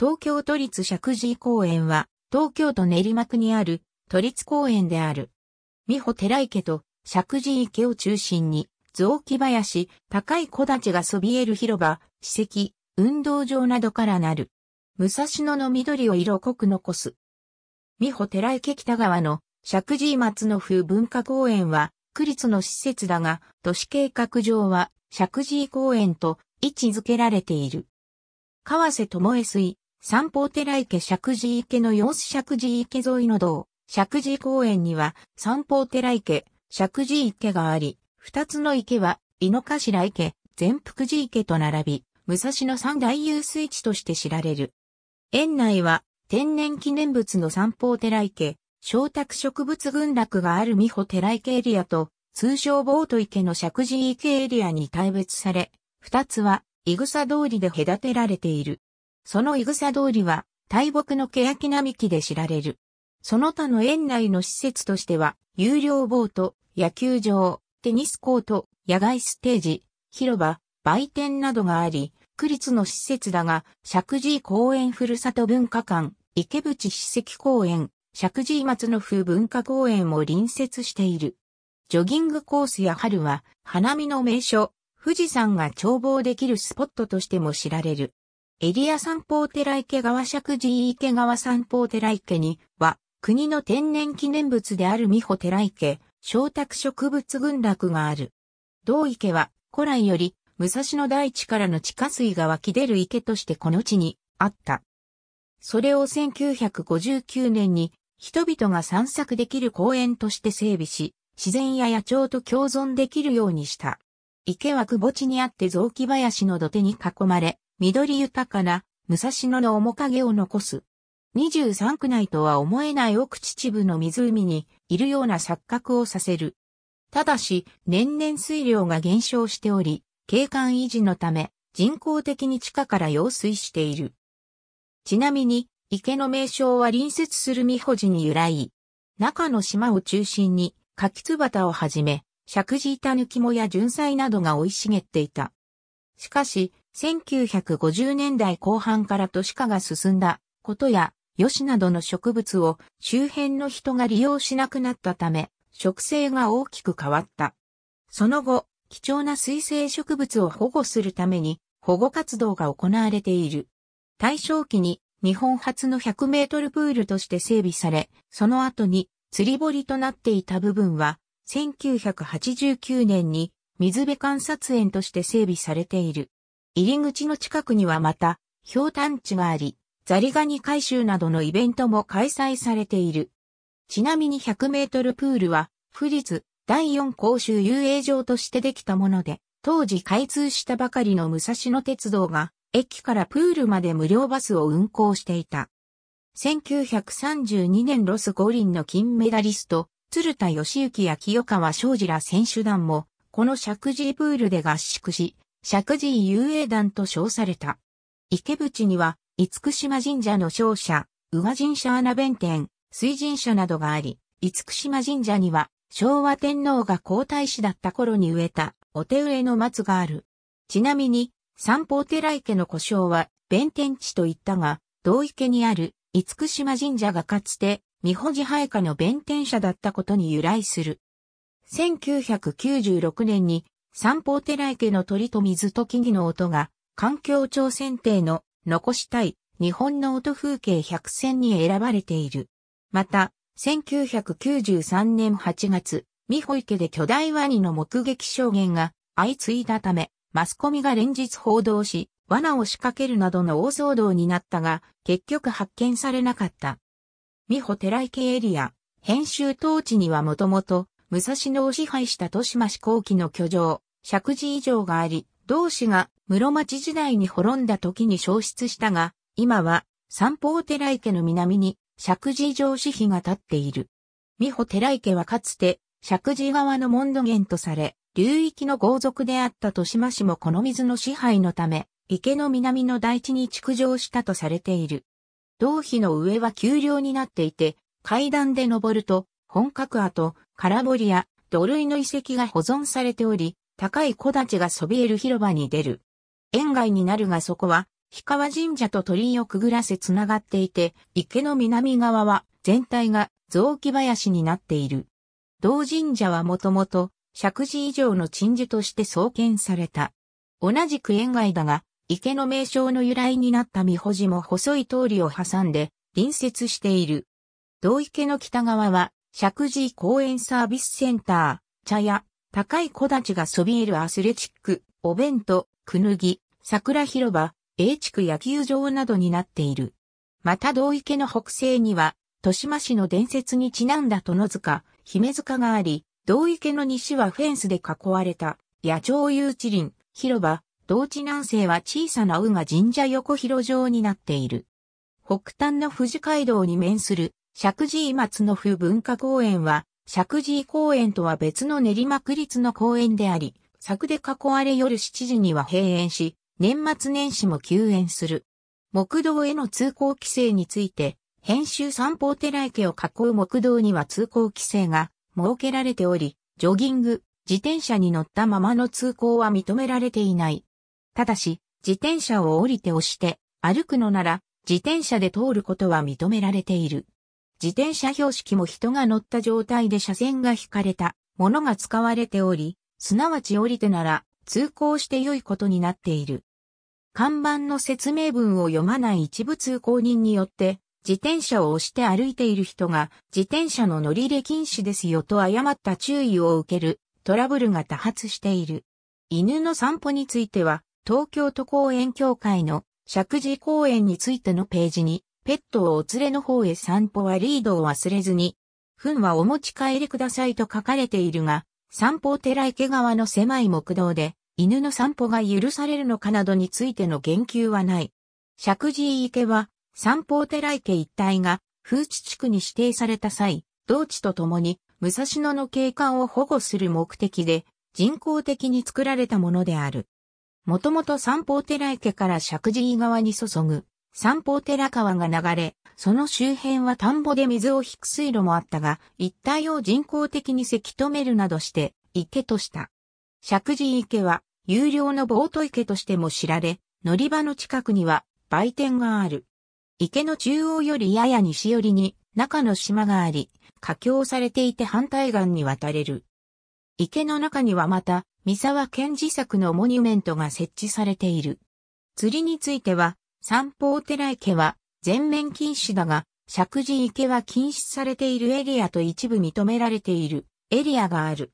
東京都立石神井公園は、東京都練馬区にある都立公園である。美穂寺池と石神池を中心に、雑木林、高い木立がそびえる広場、史跡、運動場などからなる。武蔵野の緑を色濃く残す。美穂寺池北側の石神松の風文化公園は、区立の施設だが、都市計画上は石神井公園と位置づけられている。河瀬智恵水、三方寺池石寺池の様子石寺池沿いの道、石寺公園には三方寺池、石寺池があり、二つの池は井の頭池、全福寺池と並び、武蔵野三大遊水地として知られる。園内は天然記念物の三方寺池、小卓植物群落がある美穂寺池エリアと、通称ボート池の石寺池エリアに大別され、二つは、イグサ通りで隔てられている。そのいグサ通りは、大木の欅並木で知られる。その他の園内の施設としては、有料ボート、野球場、テニスコート、野外ステージ、広場、売店などがあり、区立の施設だが、石神公園ふるさと文化館、池淵史跡公園、石神井松の風文化公園も隣接している。ジョギングコースや春は、花見の名所、富士山が眺望できるスポットとしても知られる。エリア三宝寺池川石寺池川三宝寺池には、国の天然記念物である美保寺池、小卓植物群落がある。同池は、古来より、武蔵野大地からの地下水が湧き出る池としてこの地にあった。それを1959年に、人々が散策できる公園として整備し、自然や野鳥と共存できるようにした。池は窪地にあって雑木林の土手に囲まれ、緑豊かな武蔵野の面影を残す。23区内とは思えない奥秩父の湖にいるような錯覚をさせる。ただし、年々水量が減少しており、景観維持のため、人工的に地下から用水している。ちなみに、池の名称は隣接する美保寺に由来。中の島を中心に、柿椿をはじめ、石神板抜きもや純菜などが生い茂っていた。しかし、1950年代後半から都市化が進んだことや、ヨシなどの植物を周辺の人が利用しなくなったため、植生が大きく変わった。その後、貴重な水生植物を保護するために保護活動が行われている。大正期に日本初の100メートルプールとして整備され、その後に釣り堀となっていた部分は、1989年に水辺観察園として整備されている。入り口の近くにはまた、氷炭地があり、ザリガニ回収などのイベントも開催されている。ちなみに100メートルプールは、府立第4公衆遊泳場としてできたもので、当時開通したばかりの武蔵野鉄道が、駅からプールまで無料バスを運行していた。1932年ロス五輪の金メダリスト、鶴田義行や清川昌司ら選手団も、この石神井プールで合宿し、石神遊泳団と称された。池淵には、厳島神社の商社、宇和神社穴弁天、水神社などがあり、厳島神社には、昭和天皇が皇太子だった頃に植えた、お手植えの松がある。ちなみに、三宝寺池の故障は、弁天地と言ったが、同池にある、厳島神社がかつて、三保寺配下の弁天社だったことに由来する。1996年に三方寺池の鳥と水と木々の音が、環境庁選定の残したい日本の音風景百選に選ばれている。また、1993年8月、美保池で巨大ワニの目撃証言が相次いだため、マスコミが連日報道し、罠を仕掛けるなどの大騒動になったが、結局発見されなかった。美保寺池エリア、編集当地にはもともと、武蔵野を支配した豊島氏後期の居城、石寺以上があり、同氏が室町時代に滅んだ時に消失したが、今は三方寺池の南に石寺以上市碑が立っている。美穂寺池はかつて石寺側の門戸源とされ、流域の豪族であった豊島氏もこの水の支配のため、池の南の大地に築城したとされている。同碑の上は丘陵になっていて、階段で登ると、本格跡、カラボリア、土塁の遺跡が保存されており、高い木立がそびえる広場に出る。園外になるがそこは、氷川神社と鳥居をくぐらせつながっていて、池の南側は全体が雑木林になっている。同神社はもともと、石寺以上の鎮守として創建された。同じく園外だが、池の名称の由来になった三保寺も細い通りを挟んで、隣接している。同池の北側は石神公園サービスセンター、茶屋、高い木立がそびえるアスレチック、お弁当、くぬぎ、桜広場、A 地区野球場などになっている。また道池の北西には、豊島市の伝説にちなんだ殿塚、姫塚があり、道池の西はフェンスで囲われた、野鳥遊地林、広場、道地南西は小さな宇賀神社横広場になっている。北端の富士街道に面する石神井松の府文化公園は、石神井公園とは別の練馬区立の公園であり、柵で囲われ夜7時には閉園し、年末年始も休園する。木道への通行規制について、編集三方寺池を囲う木道には通行規制が設けられており、ジョギング、自転車に乗ったままの通行は認められていない。ただし、自転車を降りて押して、歩くのなら、自転車で通ることは認められている。自転車標識も人が乗った状態で車線が引かれたものが使われており、すなわち降りてなら通行して良いことになっている。看板の説明文を読まない一部通行人によって、自転車を押して歩いている人が自転車の乗り入れ禁止ですよと誤った注意を受けるトラブルが多発している。犬の散歩については、東京都公園協会の石神公園についてのページにペットをお連れの方へ散歩はリードを忘れずに、糞はお持ち帰りくださいと書かれているが、散歩寺池川の狭い木道で、犬の散歩が許されるのかなどについての言及はない。石神井池は、散歩寺池一帯が、風地地区に指定された際、同地とともに、武蔵野の景観を保護する目的で、人工的に作られたものである。もともと散歩寺池から石神井川に注ぐ、三方寺川が流れ、その周辺は田んぼで水を引く水路もあったが、一帯を人工的にせき止めるなどして、池とした。石神池は、有料のボート池としても知られ、乗り場の近くには、売店がある。池の中央よりやや西寄りに、中の島があり、架橋されていて反対岸に渡れる。池の中にはまた、三沢賢治作のモニュメントが設置されている。釣りについては、三方寺池は全面禁止だが、石神池は禁止されているエリアと一部認められているエリアがある。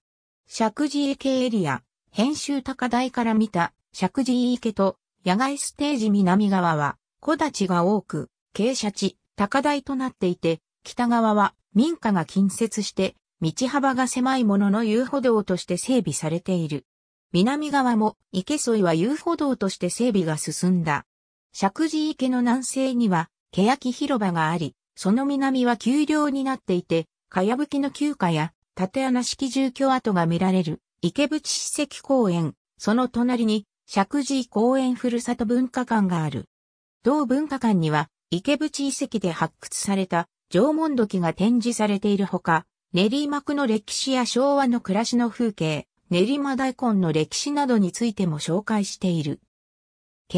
石神池エリア、編集高台から見た石神池と野外ステージ南側は木立が多く、傾斜地、高台となっていて、北側は民家が近接して道幅が狭いものの遊歩道として整備されている。南側も池沿いは遊歩道として整備が進んだ。石神池の南西には、欅広場があり、その南は丘陵になっていて、かやぶきの旧家や、縦穴式住居跡が見られる、池淵史跡公園、その隣に、石神公園ふるさと文化館がある。同文化館には、池淵遺跡で発掘された縄文土器が展示されているほか、練馬区の歴史や昭和の暮らしの風景、練馬大根の歴史などについても紹介している。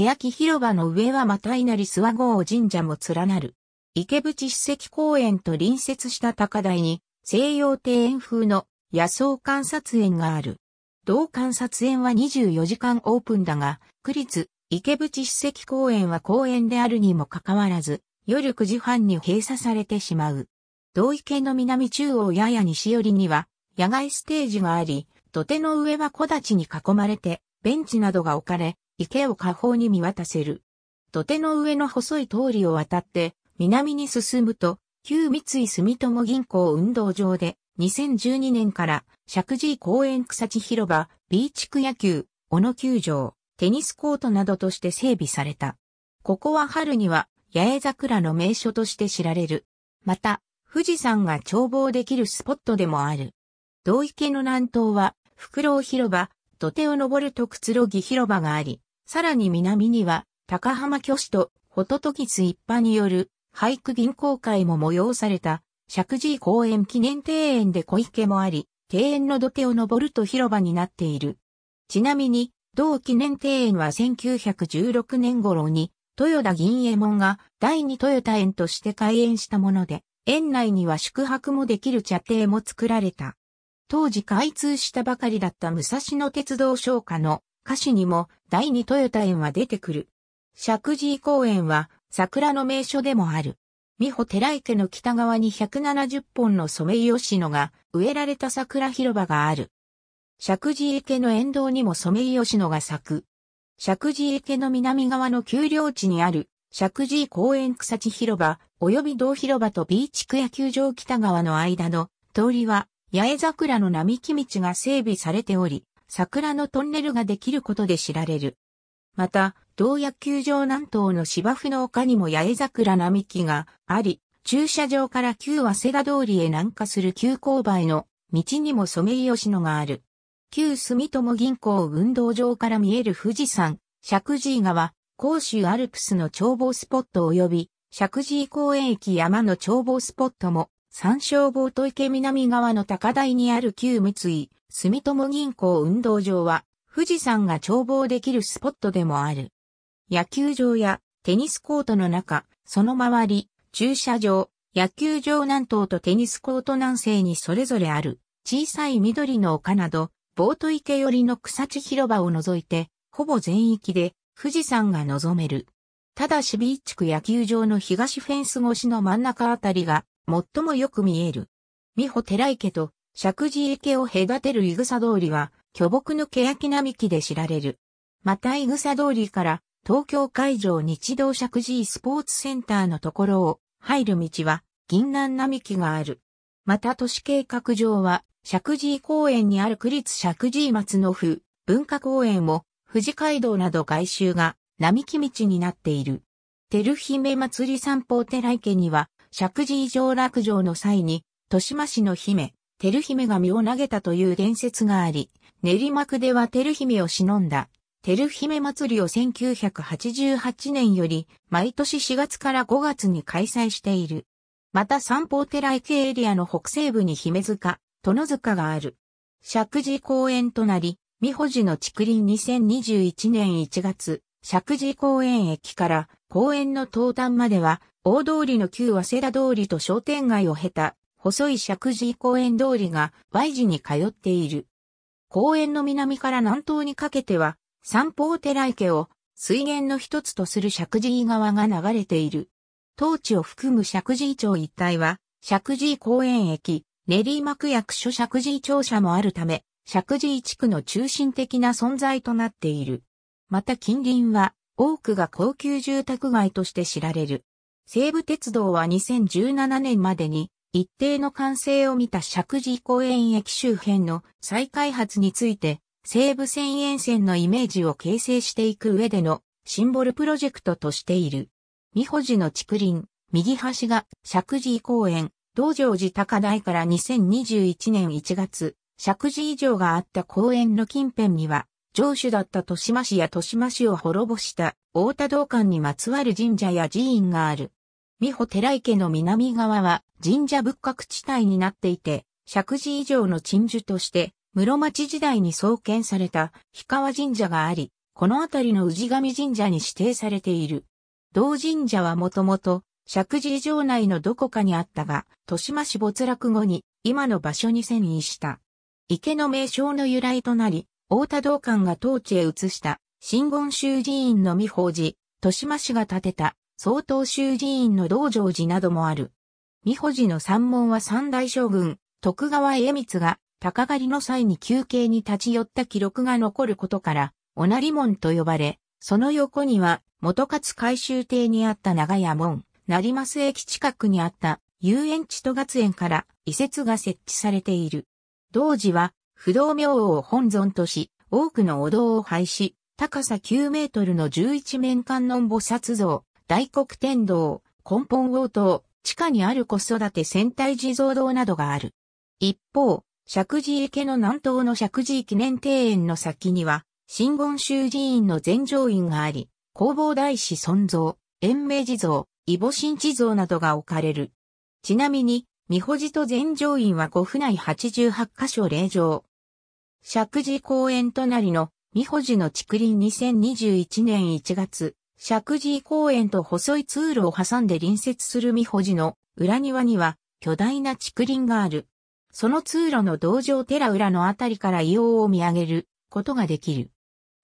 欅広場の上はまた稲荷諏訪郷神社も連なる。池淵史跡公園と隣接した高台に西洋庭園風の野草観察園がある。同観察園は24時間オープンだが、区立池淵史跡公園は公園であるにもかかわらず、夜9時半に閉鎖されてしまう。同池の南中央やや西寄りには野外ステージがあり、土手の上は木立に囲まれてベンチなどが置かれ、池を下方に見渡せる。土手の上の細い通りを渡って南に進むと、旧三井住友銀行運動場で2012年から石神井公園草地広場、ビーチ区野球、小野球場、テニスコートなどとして整備された。ここは春には八重桜の名所として知られる。また、富士山が眺望できるスポットでもある。道池の南東は、袋広場、土手を登るとくつろぎ広場があり、さらに南には、高浜巨子と、ホトトギス一派による、俳句銀行会も催された、石神公園記念庭園で小池もあり、庭園の土手を登ると広場になっている。ちなみに、同記念庭園は1916年頃に、豊田銀右衛門が第二豊田園として開園したもので、園内には宿泊もできる茶亭も作られた。当時開通したばかりだった武蔵野鉄道商家の歌詞にも第二トヨタ園は出てくる。石神井公園は桜の名所でもある。美穂寺池の北側に170本のソメイヨシノが植えられた桜広場がある。石神井池の沿道にもソメイヨシノが咲く。石神井池の南側の丘陵地にある石神井公園草地広場及び道広場と B 地区野球場北側の間の通りは八重桜の並木道が整備されており、桜のトンネルができることで知られる。また、同野球場南東の芝生の丘にも八重桜並木があり、駐車場から旧早稲田通りへ南下する旧勾配の道にもソメイヨシノがある。旧住友銀行運動場から見える富士山、石神井川、甲州アルプスの眺望スポット及び、石神井公園駅山の眺望スポットも山椒坊と池南側の高台にある旧三井、住友銀行運動場は、富士山が眺望できるスポットでもある。野球場やテニスコートの中、その周り、駐車場、野球場南東とテニスコート南西にそれぞれある、小さい緑の丘など、冒頭。池寄りの草地広場を除いて、ほぼ全域で富士山が望める。ただし B 地区野球場の東フェンス越しの真ん中あたりが最もよく見える。美保寺池と石神池を隔てるイグサ通りは、巨木の欅並木で知られる。またいぐさ通りから、東京会場日動石神スポーツセンターのところを入る道は、銀南並木がある。また都市計画上は、石神公園にある区立石神松の府、文化公園を、富士街道など外周が並木道になっている。照姫祭り散歩寺池には、石神井上落城の際に、豊島市の姫、照姫が身を投げたという伝説があり、練馬区では照姫を忍んだ、照姫祭りを1988年より、毎年4月から5月に開催している。また三方寺駅エリアの北西部に姫塚、殿塚がある。石神公園となり、美保寺の竹林2021年1月、石神公園駅から公園の東端までは大通りの旧早稲田通りと商店街を経た、細い石神井公園通りが Y 字に通っている。公園の南から南東にかけては、三方寺池を水源の一つとする石神井川が流れている。当地を含む石神井町一帯は、石神井公園駅、練馬区役所石神井庁舎もあるため、石神井地区の中心的な存在となっている。また近隣は、多くが高級住宅街として知られる。西武鉄道は2017年までに一定の完成を見た石神公園駅周辺の再開発について西武線沿線のイメージを形成していく上でのシンボルプロジェクトとしている。美保寺の竹林、右端が石神公園、道場寺高台から2021年1月、石神城があった公園の近辺には城主だった豊島市や豊島市を滅ぼした大田道館にまつわる神社や寺院がある。美穂寺池の南側は神社仏閣地帯になっていて、石寺以上の鎮守として、室町時代に創建された氷川神社があり、この辺りの氏神神社に指定されている。同神社はもともと、石寺城内のどこかにあったが、豊島市没落後に今の場所に遷移した。池の名称の由来となり、大田道館が当地へ移した新言宗寺院の美宝寺、豊島市が建てた総統宗寺院の道場寺などもある。美法寺の山門は三大将軍、徳川家光が鷹狩りの際に休憩に立ち寄った記録が残ることから、おなり門と呼ばれ、その横には元勝改修邸にあった長屋門、成増駅近くにあった遊園地と月園から移設が設置されている。同時は不動明王を本尊とし、多くのお堂を廃止、高さ9メートルの11面観音菩薩像、大黒天堂、根本王塔、地下にある子育て戦隊地蔵堂などがある。一方、石寺池の南東の石寺記念庭園の先には、新言宗寺院の全城院があり、弘法大師尊像、延命地蔵、伊母新地蔵などが置かれる。ちなみに、三保寺と全城院は五府内八十八箇所霊場。石寺公園隣の三保寺の竹林2021年1月、石寺公園と細い通路を挟んで隣接する三保寺の裏庭には巨大な竹林がある。その通路の道場寺裏のあたりから硫黄を見上げることができる。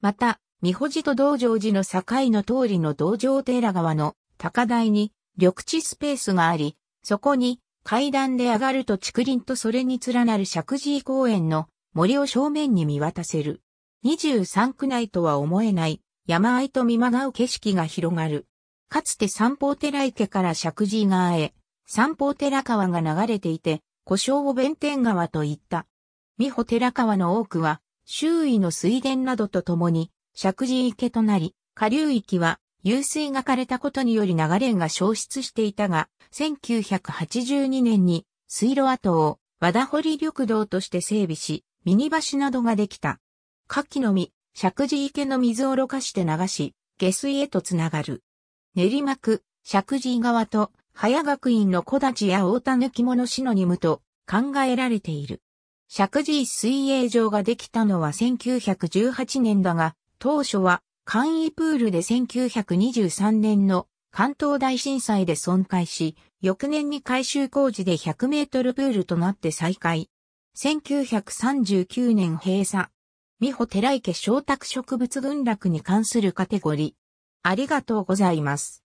また、三保寺と道場寺の境の通りの道場寺側の高台に緑地スペースがあり、そこに階段で上がると竹林とそれに連なる石神井公園の森を正面に見渡せる。23区内とは思えない山あいと見まがう景色が広がる。かつて三方寺池から石神井川へ、三方寺川が流れていて、故障を弁天川と言った。美穂寺川の多くは、周囲の水田などとともに、石神池となり、下流域は湧水が枯れたことにより流れが消失していたが、1982年に水路跡を和田堀緑道として整備し、ミニ橋などができた。夏季の実、石寺池の水をろ過して流し、下水へとつながる。練馬区、石寺川と、早学院の小立や大田抜き物市のにむと考えられている。石寺水泳場ができたのは1918年だが、当初は簡易プールで1923年の関東大震災で損壊し、翌年に改修工事で100メートルプールとなって再開。1939年閉鎖。美穂寺池小卓植物群落に関するカテゴリー。ありがとうございます。